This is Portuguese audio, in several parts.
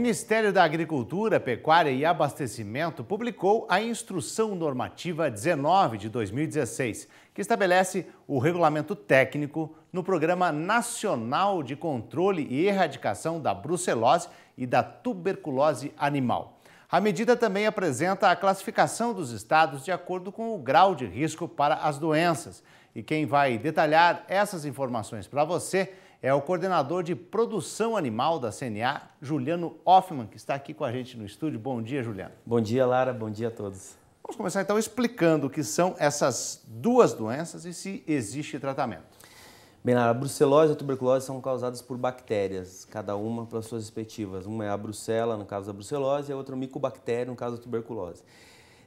Ministério da Agricultura, Pecuária e Abastecimento publicou a Instrução Normativa 19 de 2016, que estabelece o regulamento técnico no Programa Nacional de Controle e Erradicação da Brucelose e da Tuberculose Animal. A medida também apresenta a classificação dos estados de acordo com o grau de risco para as doenças. E quem vai detalhar essas informações para você é o coordenador de produção animal da CNA, Juliano Hoffman, que está aqui com a gente no estúdio. Bom dia, Juliano. Bom dia, Lara. Bom dia a todos. Vamos começar então explicando o que são essas duas doenças e se existe tratamento. Bem, Lara, a brucelose e a tuberculose são causadas por bactérias, cada uma para suas respectivas. Uma é a brucela, no caso da brucelose, e a outra é o micobactéria, no caso da tuberculose.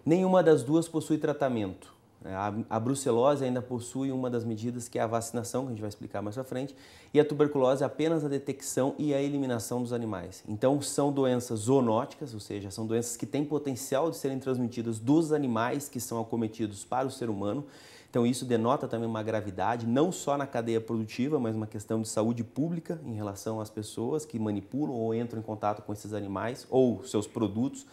Nenhuma das duas possui tratamento. É, a brucelose ainda possui uma das medidas que é a vacinação, que a gente vai explicar mais para frente, e a tuberculose é apenas a detecção e a eliminação dos animais. Então são doenças zoonóticas, ou seja, são doenças que têm potencial de serem transmitidas dos animais que são acometidos para o ser humano. Então isso denota também uma gravidade, não só na cadeia produtiva, mas uma questão de saúde pública em relação às pessoas que manipulam ou entram em contato com esses animais ou seus produtos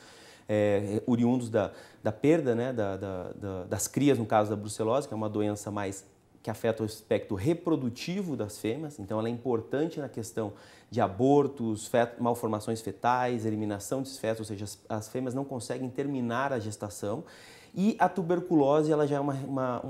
é, oriundos da, da perda né, da, da, das crias, no caso da brucelose, que é uma doença mais que afeta o aspecto reprodutivo das fêmeas, então ela é importante na questão de abortos, malformações fetais, eliminação de fetos, ou seja, as, as, fêmeas não conseguem terminar a gestação. E a tuberculose ela já é uma, uma,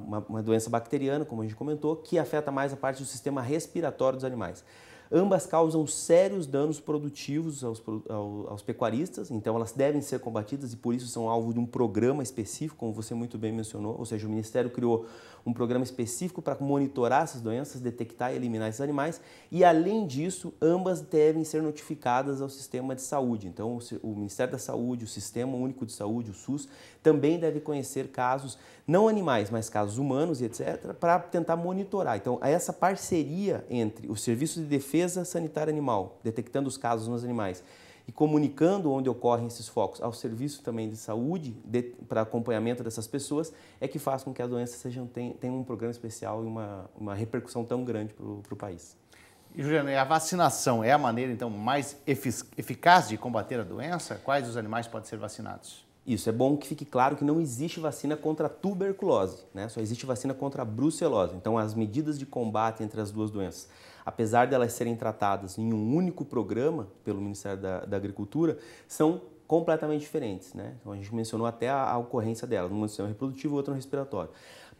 uma, uma doença bacteriana, como a gente comentou, que afeta mais a parte do sistema respiratório dos animais. Ambas causam sérios danos produtivos aos, aos, pecuaristas, então elas devem ser combatidas e por isso são alvo de um programa específico, como você muito bem mencionou, ou seja, o Ministério criou um programa específico para monitorar essas doenças, detectar e eliminar esses animais. E além disso, ambas devem ser notificadas ao sistema de saúde. Então, o Ministério da Saúde, o Sistema Único de Saúde, o SUS, também deve conhecer casos, não animais, mas casos humanos e etc., para tentar monitorar. Então, é essa parceria entre o Serviço de Defesa Sanitária Animal, detectando os casos nos animais, e comunicando onde ocorrem esses focos ao serviço também de saúde, para acompanhamento dessas pessoas, é que faz com que a doença seja, tenha, tenha um programa especial e uma, uma repercussão tão grande para o país. E, Juliana, a vacinação é a maneira, então, mais eficaz de combater a doença? Quais os animais podem ser vacinados? Isso, é bom que fique claro que não existe vacina contra a tuberculose, né? só existe vacina contra a brucelose. Então, as medidas de combate entre as duas doenças apesar de elas serem tratadas em um único programa pelo Ministério da, da Agricultura, são completamente diferentes. Né? Então, a gente mencionou até a, a ocorrência delas, uma no sistema reprodutivo, outra no respiratório.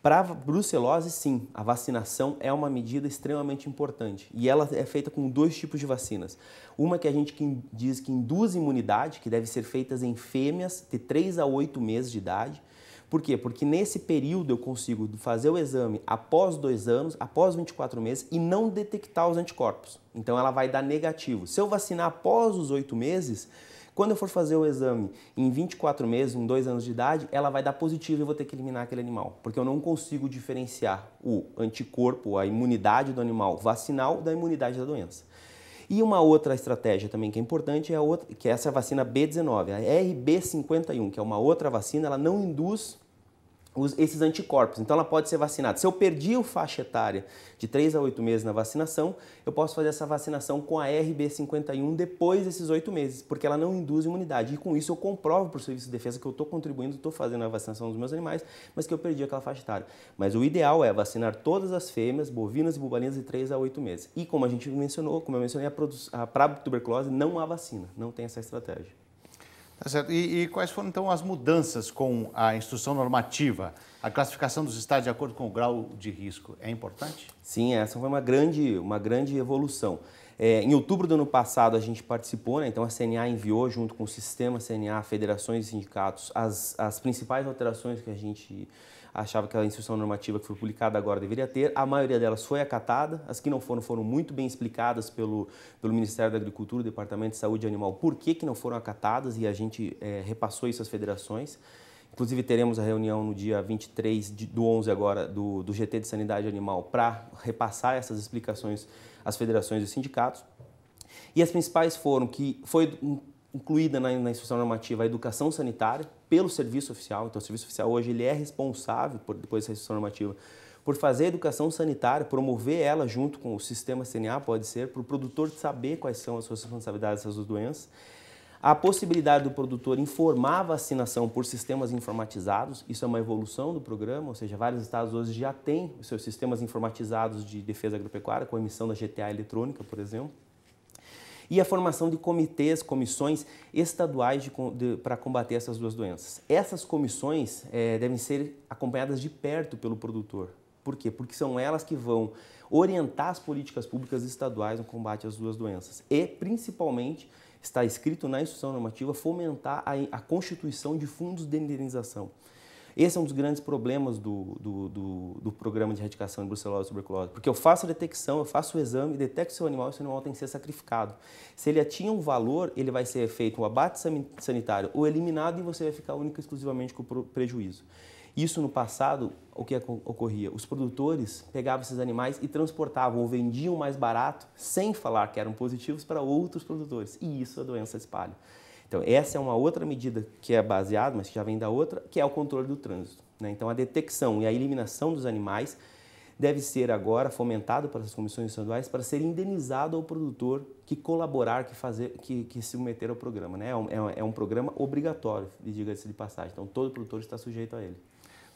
Para brucelose, sim, a vacinação é uma medida extremamente importante e ela é feita com dois tipos de vacinas. Uma que a gente diz que induz imunidade, que deve ser feita em fêmeas de 3 a 8 meses de idade, por quê? Porque nesse período eu consigo fazer o exame após dois anos, após 24 meses e não detectar os anticorpos. Então ela vai dar negativo. Se eu vacinar após os oito meses, quando eu for fazer o exame em 24 meses, em dois anos de idade, ela vai dar positivo e eu vou ter que eliminar aquele animal. Porque eu não consigo diferenciar o anticorpo, a imunidade do animal vacinal da imunidade da doença. E uma outra estratégia também que é importante é a outra, que é essa vacina B19, a RB51, que é uma outra vacina, ela não induz os, esses anticorpos. Então ela pode ser vacinada. Se eu perdi o faixa etária de 3 a 8 meses na vacinação, eu posso fazer essa vacinação com a RB51 depois desses 8 meses, porque ela não induz imunidade. E com isso eu comprovo para o Serviço de Defesa que eu estou contribuindo, estou fazendo a vacinação dos meus animais, mas que eu perdi aquela faixa etária. Mas o ideal é vacinar todas as fêmeas, bovinas e bubalinas de 3 a 8 meses. E como a gente mencionou, como eu mencionei, a, a para tuberculose não há vacina, não tem essa estratégia. Tá certo. E, e, quais foram então as mudanças com a instrução normativa? A classificação dos estados de acordo com o grau de risco é importante? Sim, essa foi uma grande, uma grande evolução. É, em outubro do ano passado a gente participou, né? então a CNA enviou junto com o sistema CNA, federações e sindicatos as, as principais alterações que a gente achava que a instrução normativa que foi publicada agora deveria ter. A maioria delas foi acatada, as que não foram foram muito bem explicadas pelo, pelo Ministério da Agricultura, Departamento de Saúde Animal, por que, que não foram acatadas e a gente é, repassou isso às federações. Inclusive, teremos a reunião no dia 23 de, do 11 agora do, do GT de Sanidade Animal para repassar essas explicações às federações e sindicatos. E as principais foram que foi incluída na, na instrução normativa a educação sanitária pelo serviço oficial. Então, o serviço oficial hoje ele é responsável, por, depois dessa instrução normativa, por fazer a educação sanitária, promover ela junto com o sistema CNA, pode ser, para o produtor saber quais são as suas responsabilidades, essas duas doenças a possibilidade do produtor informar a vacinação por sistemas informatizados, isso é uma evolução do programa, ou seja, vários estados hoje já têm os seus sistemas informatizados de defesa agropecuária, com a emissão da GTA eletrônica, por exemplo. E a formação de comitês, comissões estaduais para combater essas duas doenças. Essas comissões é, devem ser acompanhadas de perto pelo produtor. Por quê? Porque são elas que vão orientar as políticas públicas estaduais no combate às duas doenças. E, principalmente, está escrito na instrução normativa, fomentar a, a constituição de fundos de indenização. Esse é um dos grandes problemas do, do, do, do programa de erradicação de brucelose e tuberculose, porque eu faço a detecção, eu faço o exame, detecto seu animal e seu animal tem que ser sacrificado. Se ele atinha um valor, ele vai ser feito um abate sanitário ou eliminado e você vai ficar única e exclusivamente com o prejuízo. Isso no passado, o que ocorria? Os produtores pegavam esses animais e transportavam ou vendiam mais barato, sem falar que eram positivos, para outros produtores. E isso a doença espalha. Então, essa é uma outra medida que é baseada, mas que já vem da outra, que é o controle do trânsito. Né? Então, a detecção e a eliminação dos animais deve ser agora fomentado pelas comissões estaduais para ser indenizado ao produtor que colaborar, que, fazer, que, que se meter ao programa. Né? É, um, é um é programa obrigatório, diga-se de passagem. Então, todo produtor está sujeito a ele.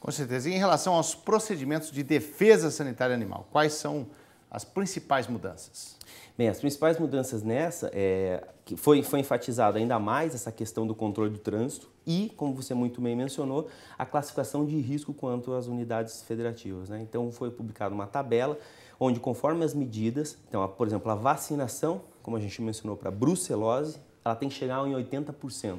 Com certeza. E em relação aos procedimentos de defesa sanitária animal, quais são as principais mudanças? Bem, as principais mudanças nessa é que foi, foi enfatizada ainda mais essa questão do controle do trânsito e, como você muito bem mencionou, a classificação de risco quanto às unidades federativas. Né? Então foi publicada uma tabela onde, conforme as medidas, então, por exemplo, a vacinação, como a gente mencionou para brucelose, ela tem que chegar em 80%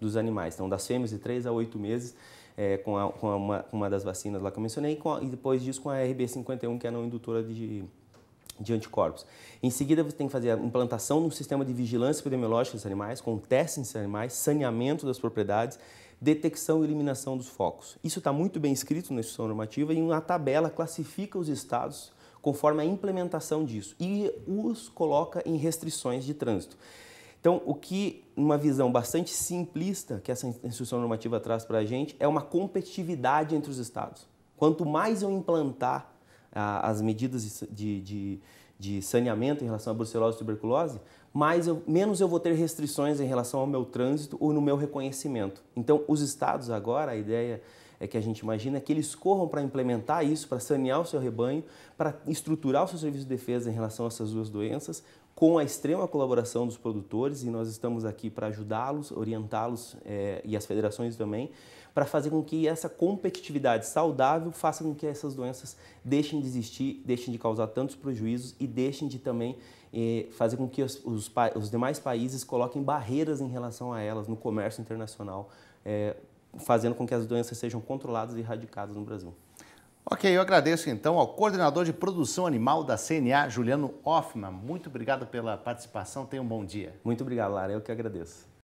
dos animais, então das fêmeas de 3 a 8 meses é, com, a, com a, uma, uma, das vacinas lá que eu mencionei, e, a, e depois disso com a RB51, que é a não indutora de, de anticorpos. Em seguida, você tem que fazer a implantação no sistema de vigilância epidemiológica dos animais, com testes nesses animais, saneamento das propriedades, detecção e eliminação dos focos. Isso está muito bem escrito na instituição normativa e uma tabela classifica os estados conforme a implementação disso e os coloca em restrições de trânsito. Então, o que, numa visão bastante simplista que essa instrução normativa traz para a gente, é uma competitividade entre os estados. Quanto mais eu implantar ah, as medidas de, de, de, saneamento em relação à brucelose e tuberculose, mais eu, menos eu vou ter restrições em relação ao meu trânsito ou no meu reconhecimento. Então, os estados agora, a ideia é que a gente imagina que eles corram para implementar isso, para sanear o seu rebanho, para estruturar o seu serviço de defesa em relação a essas duas doenças, com a extrema colaboração dos produtores e nós estamos aqui para ajudá-los, orientá-los é, e as federações também, para fazer com que essa competitividade saudável faça com que essas doenças deixem de existir, deixem de causar tantos prejuízos e deixem de também é, fazer com que os, os, os, demais países coloquem barreiras em relação a elas no comércio internacional, é, fazendo com que as doenças sejam controladas e erradicadas no Brasil. Ok, eu agradeço então ao coordenador de produção animal da CNA, Juliano Hoffman. Muito obrigado pela participação, tenha um bom dia. Muito obrigado, Lara, eu que agradeço.